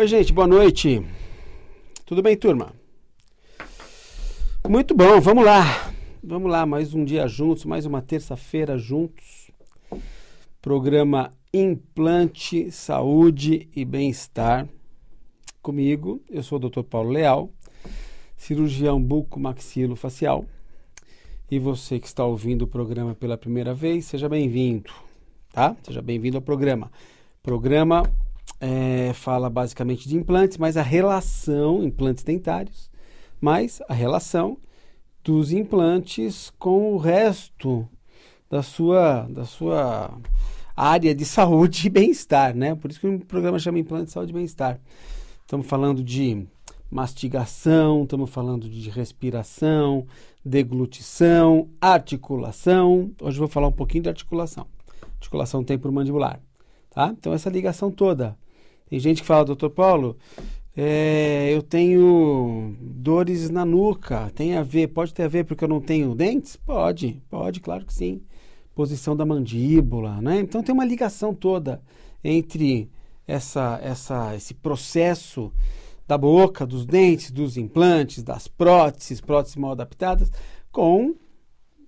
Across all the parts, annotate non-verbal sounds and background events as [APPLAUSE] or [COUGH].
Oi, gente, boa noite. Tudo bem, turma? Muito bom, vamos lá. Vamos lá, mais um dia juntos, mais uma terça-feira juntos. Programa Implante, Saúde e Bem-Estar. Comigo, eu sou o Dr. Paulo Leal, cirurgião buco buco-maxilo-facial. E você que está ouvindo o programa pela primeira vez, seja bem-vindo, tá? Seja bem-vindo ao programa. Programa é, fala basicamente de implantes, mas a relação, implantes dentários, mas a relação dos implantes com o resto da sua, da sua área de [LAUGHS] saúde e bem-estar, né? Por isso que o programa chama Implante Saúde e Bem-Estar. Estamos falando de mastigação, estamos falando de respiração, deglutição, articulação. Hoje eu vou falar um pouquinho de articulação. Articulação temporomandibular. Tá? Então, essa ligação toda. Tem gente que fala, doutor Paulo, é, eu tenho dores na nuca. Tem a ver, pode ter a ver porque eu não tenho dentes? Pode, pode, claro que sim. Posição da mandíbula, né? Então tem uma ligação toda entre essa, essa, esse processo da boca, dos dentes, dos implantes, das próteses, próteses mal adaptadas, com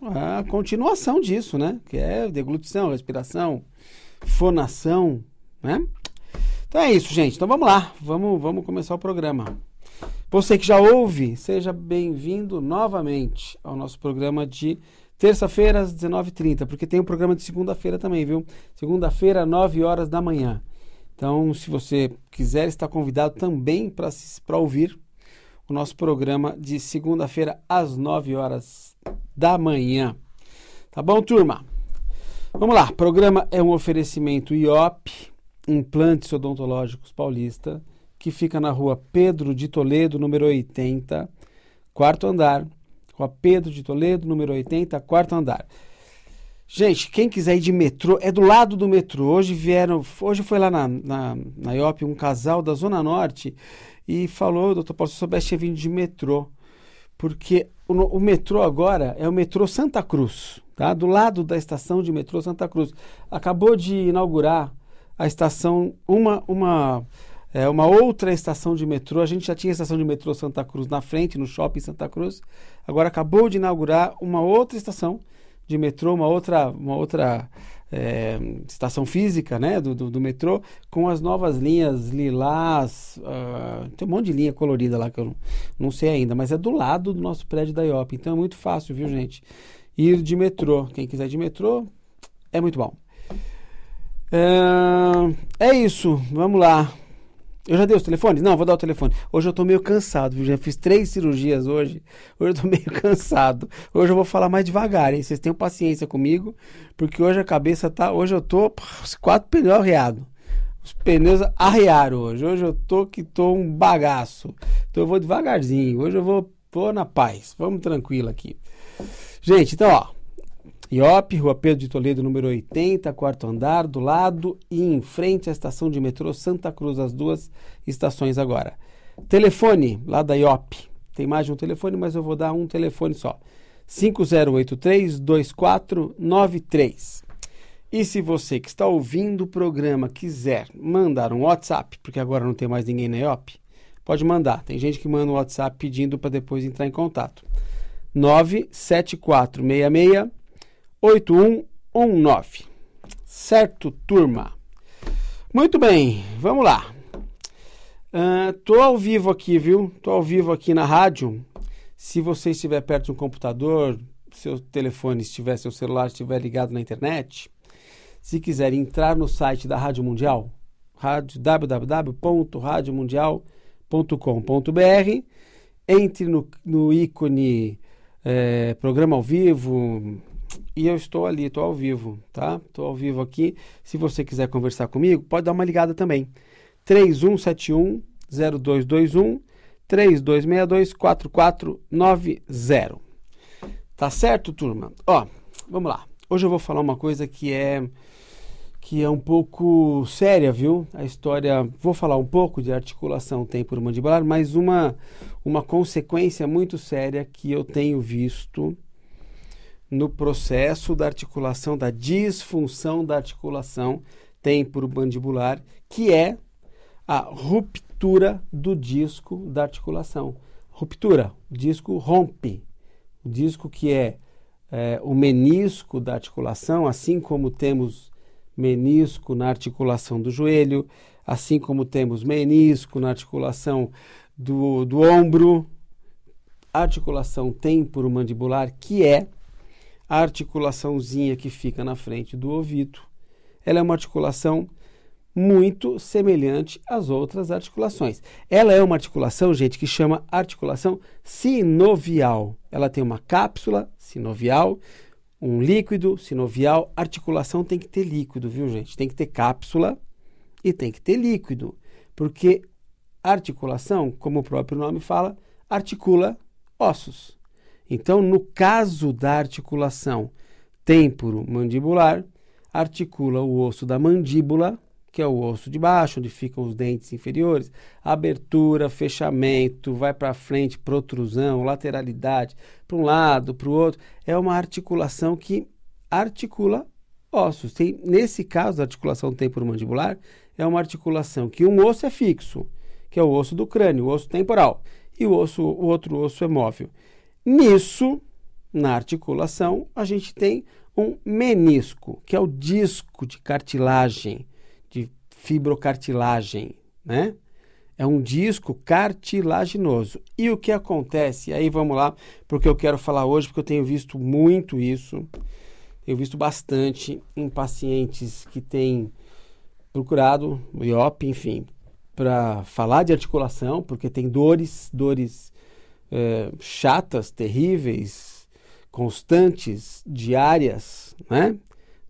a continuação disso, né? Que é deglutição, respiração, fonação, né? Então é isso, gente. Então vamos lá, vamos, vamos começar o programa. Você que já ouve, seja bem-vindo novamente ao nosso programa de terça-feira às 19h30, porque tem um programa de segunda-feira também, viu? Segunda-feira, 9 horas da manhã. Então, se você quiser, está convidado também para ouvir o nosso programa de segunda-feira às 9 horas da manhã. Tá bom, turma? Vamos lá, o programa é um oferecimento IOP, Implantes Odontológicos Paulista, que fica na rua Pedro de Toledo, número 80, quarto andar. Rua Pedro de Toledo, número 80, quarto andar. Gente, quem quiser ir de metrô, é do lado do metrô. Hoje vieram, hoje foi lá na, na, na IOP um casal da Zona Norte e falou, doutor Paulo, se soubesse tinha vindo de metrô porque o, o, metrô agora é o metrô Santa Cruz, tá? do lado da estação de metrô Santa Cruz. Acabou de inaugurar a estação, uma, uma, é, uma outra estação de metrô. A gente já tinha a estação de metrô Santa Cruz na frente, no shopping Santa Cruz. Agora acabou de inaugurar uma outra estação de metrô, uma outra, uma outra é, estação física né, do, do, do, metrô, com as novas linhas lilás, uh, tem um monte de linha colorida lá que eu não, sei ainda, mas é do lado do nosso prédio da IOP, então é muito fácil, viu gente? Ir de metrô, quem quiser de metrô, é muito bom. É, é isso, vamos lá. Eu já dei os telefones? Não, vou dar o telefone. Hoje eu tô meio cansado, viu? Já fiz três cirurgias hoje. Hoje eu tô [LAUGHS] meio cansado. Hoje eu vou falar mais devagar, hein? Vocês tenham paciência comigo, porque hoje a cabeça tá. Hoje eu tô. Os quatro pneus arreados. Os pneus arrearam hoje. Hoje eu tô que tô um bagaço. Então eu vou devagarzinho. Hoje eu vou. Tô na paz. Vamos tranquilo aqui. Gente, então, ó. IOP, Rua Pedro de Toledo, número 80, quarto andar, do lado e em frente à estação de metrô Santa Cruz, as duas estações agora. Telefone lá da IOP. Tem mais de um telefone, mas eu vou dar um telefone só. 5083-2493. E se você que está ouvindo o programa quiser mandar um WhatsApp, porque agora não tem mais ninguém na IOP, pode mandar. Tem gente que manda um WhatsApp pedindo para depois entrar em contato. 97466 8119. Certo, turma? Muito bem, vamos lá. Uh, tô ao vivo aqui, viu? Tô ao vivo aqui na rádio. Se você estiver perto de um computador, seu telefone estiver, seu celular estiver ligado na internet, se quiser entrar no site da Rádio Mundial, www.radiomundial.com.br, entre no, no ícone é, programa ao vivo, e eu estou ali, estou ao vivo, tá? Estou ao vivo aqui. Se você quiser conversar comigo, pode dar uma ligada também. 3171 0221 3262 4490. Tá certo, turma? Ó, vamos lá. Hoje eu vou falar uma coisa que é que é um pouco séria, viu? A história, vou falar um pouco de articulação temporomandibular, mas uma uma consequência muito séria que eu tenho visto no processo da articulação, da disfunção da articulação temporomandibular, que é a ruptura do disco da articulação. Ruptura, o disco rompe. O disco que é, é o menisco da articulação, assim como temos menisco na articulação do joelho, assim como temos menisco na articulação do, do ombro, articulação temporomandibular, que é a articulaçãozinha que fica na frente do ouvido. Ela é uma articulação muito semelhante às outras articulações. Ela é uma articulação, gente, que chama articulação sinovial. Ela tem uma cápsula sinovial, um líquido sinovial. Articulação tem que ter líquido, viu, gente? Tem que ter cápsula e tem que ter líquido, porque articulação, como o próprio nome fala, articula ossos. Então, no caso da articulação temporomandibular, articula o osso da mandíbula, que é o osso de baixo, onde ficam os dentes inferiores, abertura, fechamento, vai para frente, protrusão, lateralidade, para um lado, para o outro. É uma articulação que articula ossos. Tem, nesse caso, da articulação temporomandibular, é uma articulação que um osso é fixo, que é o osso do crânio, o osso temporal, e o, osso, o outro osso é móvel. Nisso, na articulação, a gente tem um menisco, que é o disco de cartilagem, de fibrocartilagem, né? É um disco cartilaginoso. E o que acontece? Aí vamos lá, porque eu quero falar hoje, porque eu tenho visto muito isso. Tenho visto bastante em pacientes que têm procurado o IOP, enfim, para falar de articulação, porque tem dores, dores é, chatas, terríveis, constantes, diárias, né?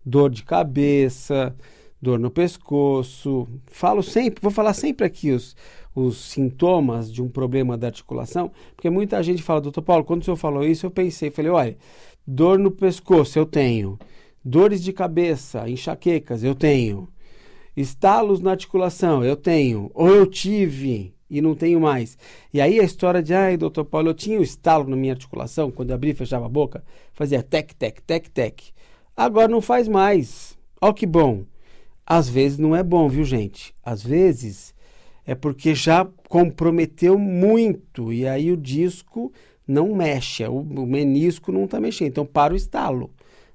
Dor de cabeça, dor no pescoço. Falo sempre, vou falar sempre aqui os, os sintomas de um problema da articulação, porque muita gente fala, doutor Paulo, quando o senhor falou isso, eu pensei, falei, olha, dor no pescoço eu tenho, dores de cabeça, enxaquecas eu tenho, estalos na articulação eu tenho, ou eu tive, e não tenho mais. E aí a história de, ai, doutor Paulo, eu tinha um estalo na minha articulação, quando eu abri e fechava a boca, fazia tec, tec, tec, tec. Agora não faz mais. Ó que bom. Às vezes não é bom, viu, gente? Às vezes é porque já comprometeu muito e aí o disco não mexe, é o, o menisco não está mexendo, então para o estalo.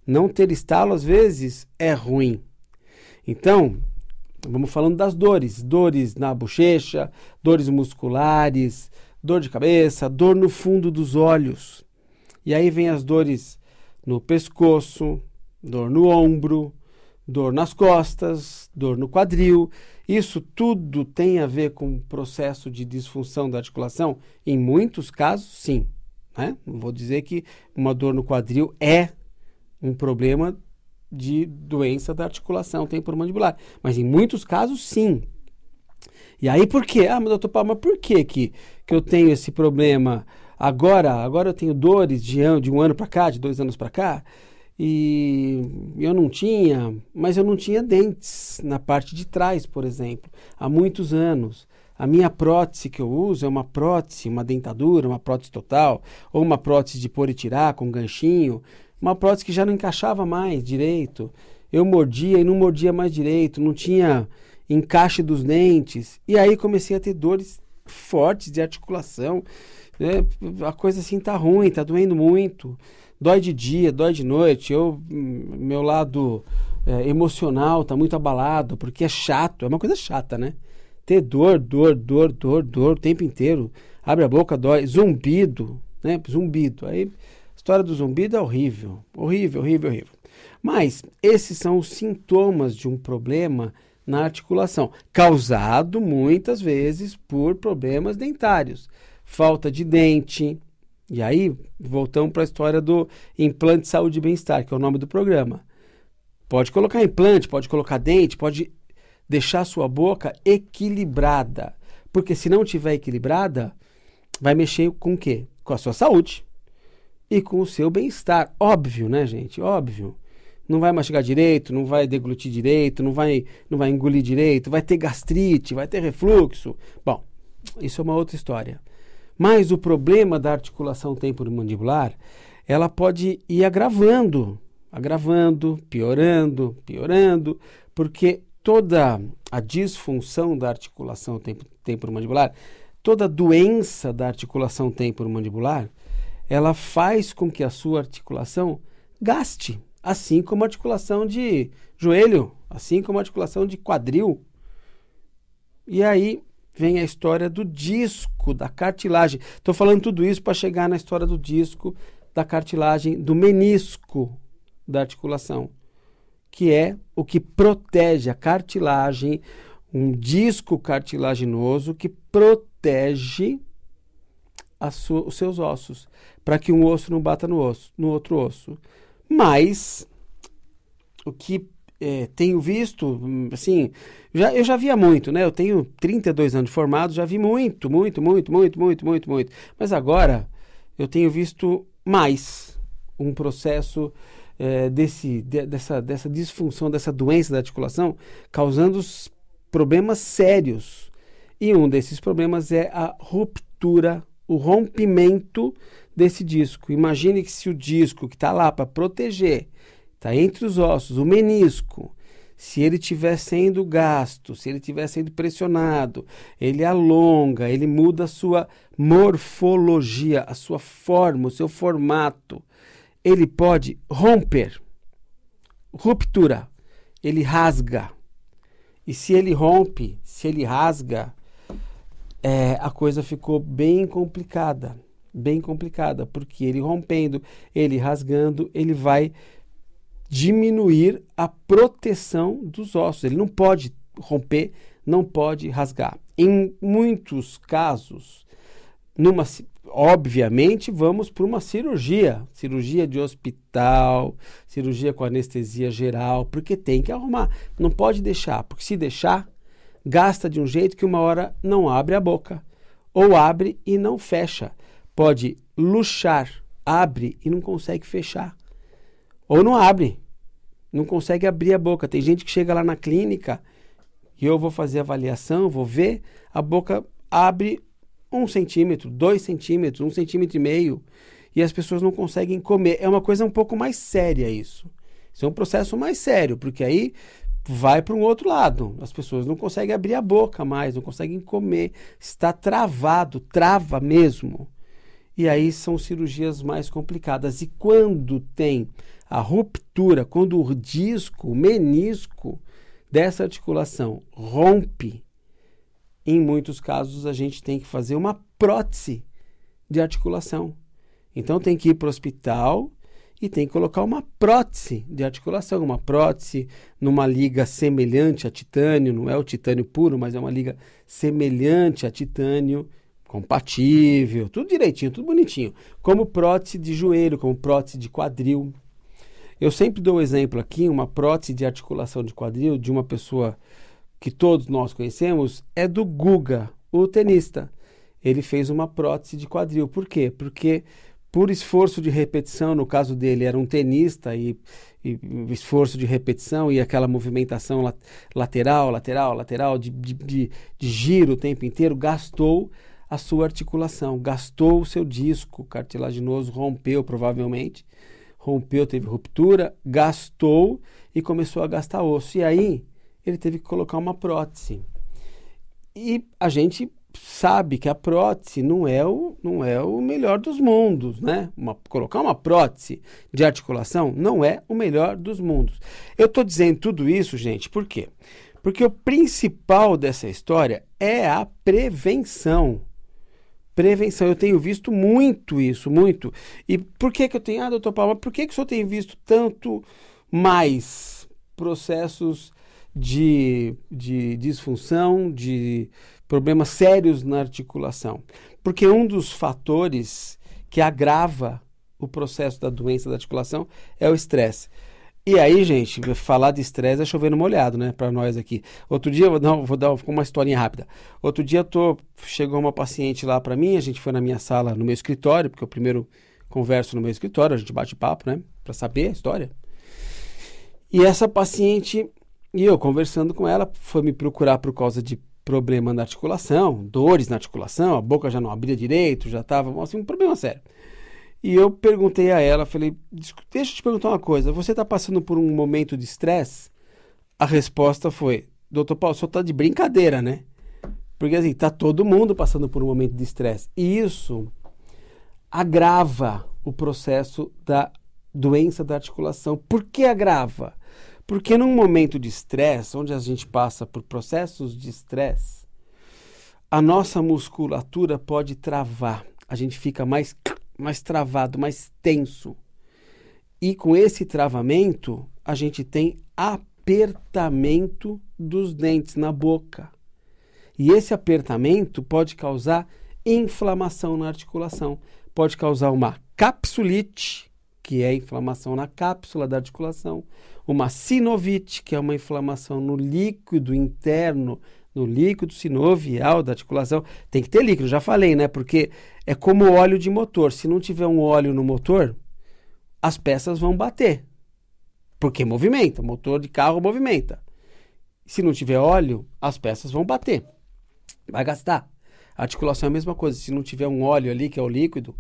Não ter estalo às vezes é ruim. Então, Vamos falando das dores: dores na bochecha, dores musculares, dor de cabeça, dor no fundo dos olhos. E aí vem as dores no pescoço, dor no ombro, dor nas costas, dor no quadril. Isso tudo tem a ver com o processo de disfunção da articulação? Em muitos casos, sim. Né? Não vou dizer que uma dor no quadril é um problema de doença da articulação temporomandibular. Mas em muitos casos, sim. E aí por quê? Ah, mas doutor Palma por que que eu tenho esse problema agora? Agora eu tenho dores de, an de um ano para cá, de dois anos para cá? e eu não tinha, mas eu não tinha dentes na parte de trás, por exemplo, há muitos anos. A minha prótese que eu uso é uma prótese, uma dentadura, uma prótese total, ou uma prótese de pôr e tirar com ganchinho, uma prótese que já não encaixava mais direito. Eu mordia e não mordia mais direito, não tinha encaixe dos dentes. E aí comecei a ter dores fortes de articulação. Né? A coisa assim tá ruim, tá doendo muito. Dói de dia, dói de noite. Eu, meu lado é, emocional tá muito abalado, porque é chato, é uma coisa chata, né? Ter dor, dor, dor, dor, dor o tempo inteiro. Abre a boca, dói. Zumbido, né? Zumbido. Aí história do zumbido é horrível, horrível, horrível, horrível. Mas esses são os sintomas de um problema na articulação, causado muitas vezes por problemas dentários, falta de dente. E aí voltamos para a história do implante saúde e bem-estar, que é o nome do programa. Pode colocar implante, pode colocar dente, pode deixar a sua boca equilibrada. Porque se não tiver equilibrada, vai mexer com o quê? Com a sua saúde e com o seu bem-estar. Óbvio, né, gente? Óbvio. Não vai mastigar direito, não vai deglutir direito, não vai, não vai engolir direito, vai ter gastrite, vai ter refluxo. Bom, isso é uma outra história. Mas o problema da articulação temporomandibular, ela pode ir agravando, agravando, piorando, piorando, porque toda a disfunção da articulação temporomandibular, toda a doença da articulação temporomandibular, mandibular ela faz com que a sua articulação gaste, assim como a articulação de joelho, assim como a articulação de quadril. E aí vem a história do disco, da cartilagem. Estou falando tudo isso para chegar na história do disco, da cartilagem, do menisco da articulação, que é o que protege a cartilagem, um disco cartilaginoso que protege sua, os seus ossos, para que um osso não bata no, osso, no outro osso. Mas o que é, tenho visto, assim, já, eu já via muito, né? Eu tenho 32 anos formado, já vi muito, muito, muito, muito, muito, muito, muito. Mas agora eu tenho visto mais um processo é, desse, de, dessa, dessa disfunção, dessa doença da articulação, causando problemas sérios. E um desses problemas é a ruptura o rompimento desse disco. Imagine que se o disco que está lá para proteger, está entre os ossos, o menisco, se ele estiver sendo gasto, se ele estiver sendo pressionado, ele alonga, ele muda a sua morfologia, a sua forma, o seu formato. Ele pode romper. Ruptura. Ele rasga. E se ele rompe, se ele rasga, é, a coisa ficou bem complicada, bem complicada, porque ele rompendo, ele rasgando, ele vai diminuir a proteção dos ossos. Ele não pode romper, não pode rasgar. Em muitos casos, numa, obviamente, vamos para uma cirurgia, cirurgia de hospital, cirurgia com anestesia geral, porque tem que arrumar. Não pode deixar, porque se deixar, gasta de um jeito que uma hora não abre a boca, ou abre e não fecha. Pode luxar, abre e não consegue fechar. Ou não abre, não consegue abrir a boca. Tem gente que chega lá na clínica e eu vou fazer avaliação, vou ver, a boca abre um centímetro, dois centímetros, um centímetro e meio, e as pessoas não conseguem comer. É uma coisa um pouco mais séria isso. Isso é um processo mais sério, porque aí vai para um outro lado. As pessoas não conseguem abrir a boca mais, não conseguem comer, está travado, trava mesmo. E aí são cirurgias mais complicadas. E quando tem a ruptura, quando o disco, o menisco dessa articulação rompe, em muitos casos a gente tem que fazer uma prótese de articulação. Então tem que ir para o hospital, e tem que colocar uma prótese de articulação, uma prótese numa liga semelhante a titânio, não é o titânio puro, mas é uma liga semelhante a titânio, compatível, tudo direitinho, tudo bonitinho, como prótese de joelho, como prótese de quadril. Eu sempre dou o exemplo aqui, uma prótese de articulação de quadril de uma pessoa que todos nós conhecemos é do Guga, o tenista. Ele fez uma prótese de quadril. Por quê? Porque por esforço de repetição, no caso dele era um tenista e, e esforço de repetição e aquela movimentação lateral, lateral, lateral, de, de, de, de giro o tempo inteiro, gastou a sua articulação, gastou o seu disco cartilaginoso, rompeu provavelmente, rompeu, teve ruptura, gastou e começou a gastar osso. E aí ele teve que colocar uma prótese. E a gente sabe que a prótese não é o, não é o melhor dos mundos, né? Uma, colocar uma prótese de articulação não é o melhor dos mundos. Eu estou dizendo tudo isso, gente, por quê? Porque o principal dessa história é a prevenção. Prevenção, eu tenho visto muito isso, muito. E por que, que eu tenho, ah, doutor Paulo, por que, que o senhor tem visto tanto mais processos de, de disfunção, de problemas sérios na articulação, porque um dos fatores que agrava o processo da doença da articulação é o estresse. E aí, gente, falar de estresse é chover no molhado, né, para nós aqui. Outro dia, vou dar, vou dar uma historinha rápida. Outro dia, tô, chegou uma paciente lá para mim, a gente foi na minha sala, no meu escritório, porque eu primeiro converso no meu escritório, a gente bate papo, né, para saber a história. E essa paciente, e eu conversando com ela, foi me procurar por causa de problema na articulação, dores na articulação, a boca já não abria direito, já estava assim, um problema sério. E eu perguntei a ela, falei, deixa eu te perguntar uma coisa, você está passando por um momento de estresse? A resposta foi, doutor Paulo, senhor está de brincadeira, né? Porque assim, está todo mundo passando por um momento de estresse. E isso agrava o processo da doença da articulação. Por que agrava? Porque num momento de estresse, onde a gente passa por processos de estresse, a nossa musculatura pode travar. A gente fica mais, mais travado, mais tenso. E com esse travamento, a gente tem apertamento dos dentes na boca. E esse apertamento pode causar inflamação na articulação. Pode causar uma capsulite, que é inflamação na cápsula da articulação, uma sinovite, que é uma inflamação no líquido interno, no líquido sinovial da articulação. Tem que ter líquido, já falei, né? Porque é como óleo de motor. Se não tiver um óleo no motor, as peças vão bater. Porque movimenta, motor de carro movimenta. Se não tiver óleo, as peças vão bater. Vai gastar. A articulação é a mesma coisa. Se não tiver um óleo ali, que é o líquido,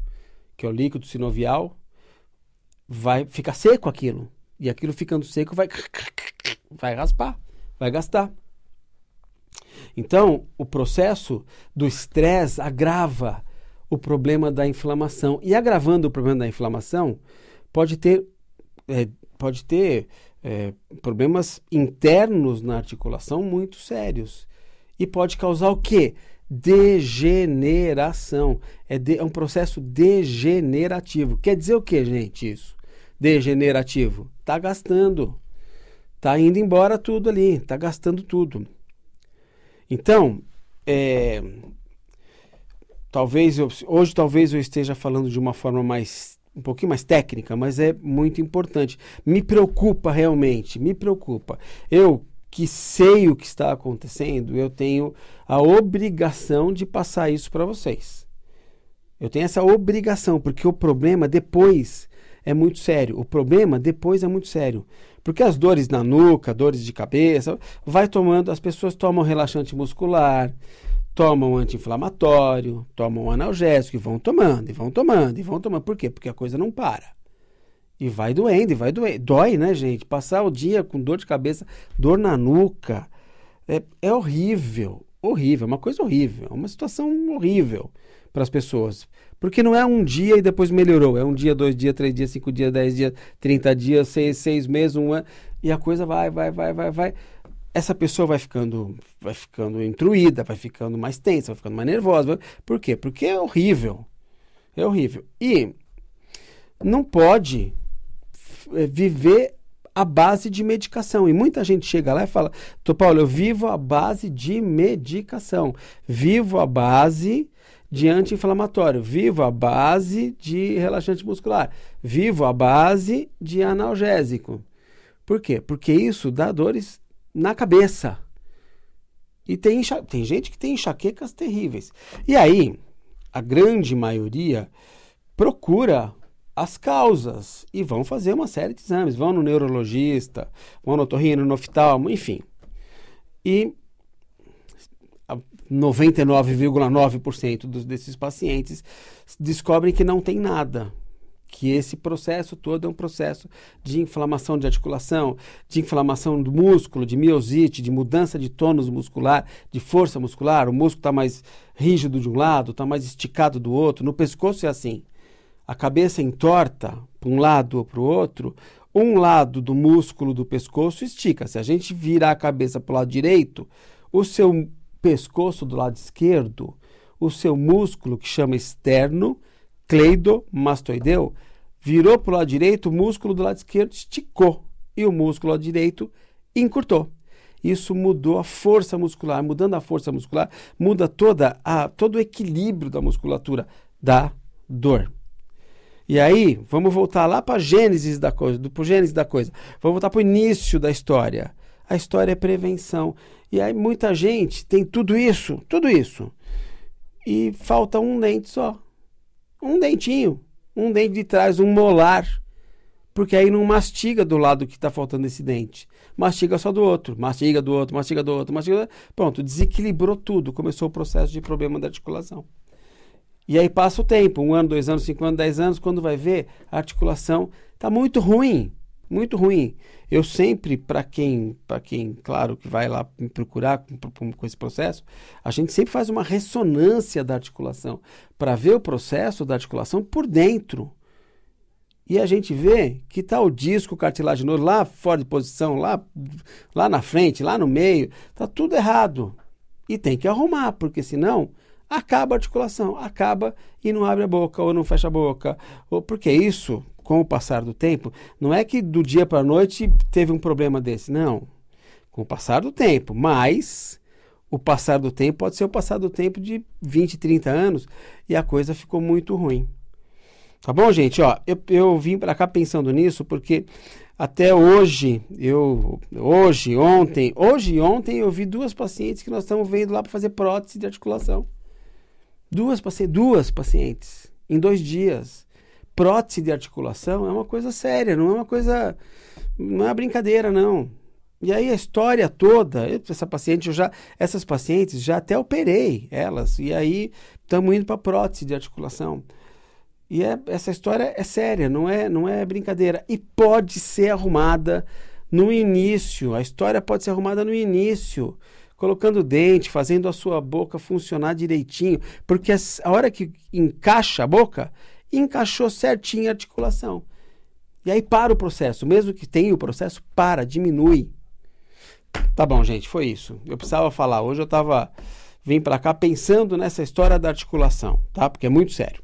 que é o líquido sinovial, vai ficar seco aquilo. E aquilo ficando seco vai, vai raspar, vai gastar. Então, o processo do estresse agrava o problema da inflamação. E agravando o problema da inflamação, pode ter, é, pode ter é, problemas internos na articulação muito sérios. E pode causar o quê? Degeneração. É, de, é um processo degenerativo. Quer dizer o que, gente, isso? degenerativo? Está gastando. Está indo embora tudo ali, está gastando tudo. Então, é, talvez eu, hoje talvez eu esteja falando de uma forma mais um pouquinho mais técnica, mas é muito importante. Me preocupa realmente, me preocupa. Eu que sei o que está acontecendo, eu tenho a obrigação de passar isso para vocês. Eu tenho essa obrigação, porque o problema depois é muito sério. O problema depois é muito sério. Porque as dores na nuca, dores de cabeça, vai tomando, as pessoas tomam relaxante muscular, tomam anti-inflamatório, tomam analgésico e vão tomando, e vão tomando, e vão tomando. Por quê? Porque a coisa não para. E vai doendo, e vai doendo. Dói, né, gente? Passar o dia com dor de cabeça, dor na nuca, é, é horrível, horrível, é uma coisa horrível, é uma situação horrível para as pessoas. Porque não é um dia e depois melhorou. É um dia, dois dias, três dias, cinco dias, dez dias, trinta dias, seis, seis meses, um ano. E a coisa vai, vai, vai, vai, vai. Essa pessoa vai ficando, vai ficando intruída, vai ficando mais tensa, vai ficando mais nervosa. Por quê? Porque é horrível. É horrível. E não pode eh, viver à base de medicação. E muita gente chega lá e fala: Tô Paulo, eu vivo à base de medicação. Vivo à base de anti-inflamatório. Vivo a base de relaxante muscular. Vivo a base de analgésico. Por quê? Porque isso dá dores na cabeça. E tem, tem gente que tem enxaquecas terríveis. E aí, a grande maioria procura as causas e vão fazer uma série de exames. Vão no neurologista, vão no torrino, no oftalmo, enfim. E 99,9% desses pacientes descobrem que não tem nada, que esse processo todo é um processo de inflamação de articulação, de inflamação do músculo, de miosite, de mudança de tônus muscular, de força muscular. O músculo está mais rígido de um lado, está mais esticado do outro. No pescoço é assim: a cabeça entorta para um lado ou para o outro. Um lado do músculo do pescoço estica. Se a gente virar a cabeça para o lado direito, o seu pescoço do lado esquerdo, o seu músculo, que chama externo, cleidomastoideu, virou para o lado direito, o músculo do lado esquerdo esticou e o músculo do lado direito encurtou. Isso mudou a força muscular. Mudando a força muscular, muda toda a, todo o equilíbrio da musculatura da dor. E aí, vamos voltar lá para a gênese da coisa, do, gênese da coisa. Vamos voltar para o início da história. A história é prevenção. E aí muita gente tem tudo isso, tudo isso. E falta um dente só. Um dentinho. Um dente de trás, um molar. Porque aí não mastiga do lado que está faltando esse dente. Mastiga só do outro, mastiga do outro, mastiga do outro, mastiga do outro. Pronto, desequilibrou tudo. Começou o processo de problema da articulação. E aí passa o tempo, um ano, dois anos, cinco anos, dez anos, quando vai ver, a articulação está muito ruim muito ruim. Eu sempre, para quem, para quem, claro, que vai lá me procurar com, com, esse processo, a gente sempre faz uma ressonância da articulação para ver o processo da articulação por dentro. E a gente vê que está o disco cartilaginoso lá fora de posição, lá, lá na frente, lá no meio, está tudo errado. E tem que arrumar, porque senão acaba a articulação, acaba e não abre a boca, ou não fecha a boca, ou porque isso com o passar do tempo, não é que do dia para a noite teve um problema desse, não. Com o passar do tempo, mas o passar do tempo pode ser o passar do tempo de 20, 30 anos e a coisa ficou muito ruim. Tá bom, gente? Ó, eu, eu vim para cá pensando nisso porque até hoje, eu hoje, ontem, hoje e ontem eu vi duas pacientes que nós estamos vendo lá para fazer prótese de articulação. Duas, paci duas pacientes em dois dias prótese de articulação é uma coisa séria, não é uma coisa. não é uma brincadeira, não. E aí a história toda, essa paciente, eu já, essas pacientes já até operei elas, e aí estamos indo para prótese de articulação. E é, essa história é séria, não é, não é brincadeira. E pode ser arrumada no início, a história pode ser arrumada no início, colocando dente, fazendo a sua boca funcionar direitinho, porque a hora que encaixa a boca, encaixou certinho a articulação. E aí para o processo, mesmo que tenha o processo, para, diminui. Tá bom, gente, foi isso. Eu precisava falar. Hoje eu tava vim para cá pensando nessa história da articulação, tá? Porque é muito sério.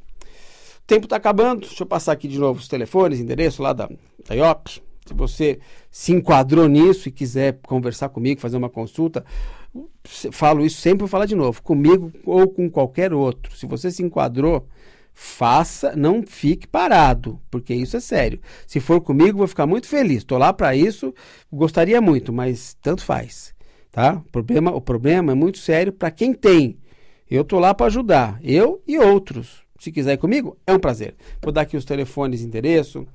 O tempo tá acabando. Deixa eu passar aqui de novo os telefones, endereço lá da da IOP. Se você se enquadrou nisso e quiser conversar comigo, fazer uma consulta, falo isso sempre, vou falar de novo, comigo ou com qualquer outro. Se você se enquadrou, faça, não fique parado, porque isso é sério. Se for comigo, vou ficar muito feliz. Estou lá para isso, gostaria muito, mas tanto faz, tá? O problema, o problema é muito sério para quem tem. Eu estou lá para ajudar, eu e outros. Se quiser ir comigo, é um prazer. Vou dar aqui os telefones, e endereço.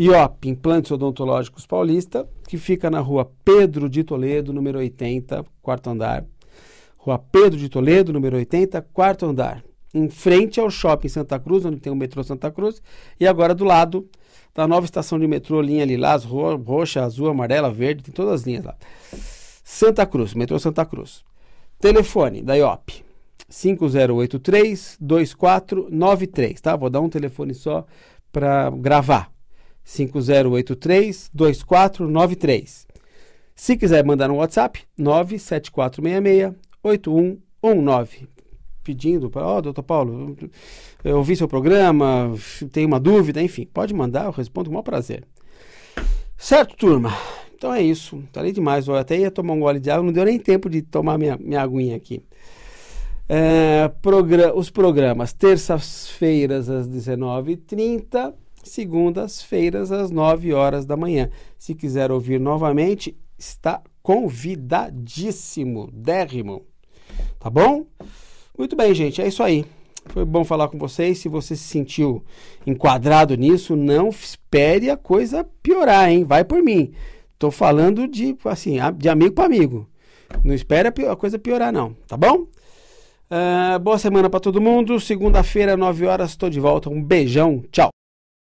IOP, Implantes Odontológicos Paulista, que fica na rua Pedro de Toledo, número 80, quarto andar. Rua Pedro de Toledo, número 80, quarto andar em frente ao shopping Santa Cruz, onde tem o metrô Santa Cruz, e agora do lado da nova estação de metrô, linha lilás, ro roxa, azul, amarela, verde, tem todas as linhas lá. Santa Cruz, metrô Santa Cruz. Telefone da IOP 5083 2493, tá? Vou dar um telefone só para gravar. 5083 2493. Se quiser mandar um WhatsApp, 97466 8119 pedindo para, ó, oh, doutor Paulo, eu ouvi seu programa, tenho uma dúvida, enfim, pode mandar, eu respondo com o maior prazer. Certo, turma? Então é isso. Falei demais, eu até ia tomar um gole de água, não deu nem tempo de tomar minha, minha aguinha aqui. É, progra os programas, terças-feiras às 19h30, segundas-feiras às 9 horas da manhã. Se quiser ouvir novamente, está convidadíssimo, dérrimo. Tá bom? Muito bem, gente, é isso aí. Foi bom falar com vocês. Se você se sentiu enquadrado nisso, não espere a coisa piorar, hein? Vai por mim. Tô falando de assim, de amigo para amigo. Não espere a coisa piorar, não, tá bom? Uh, boa semana para todo mundo. Segunda-feira, 9 horas, estou de volta. Um beijão, tchau.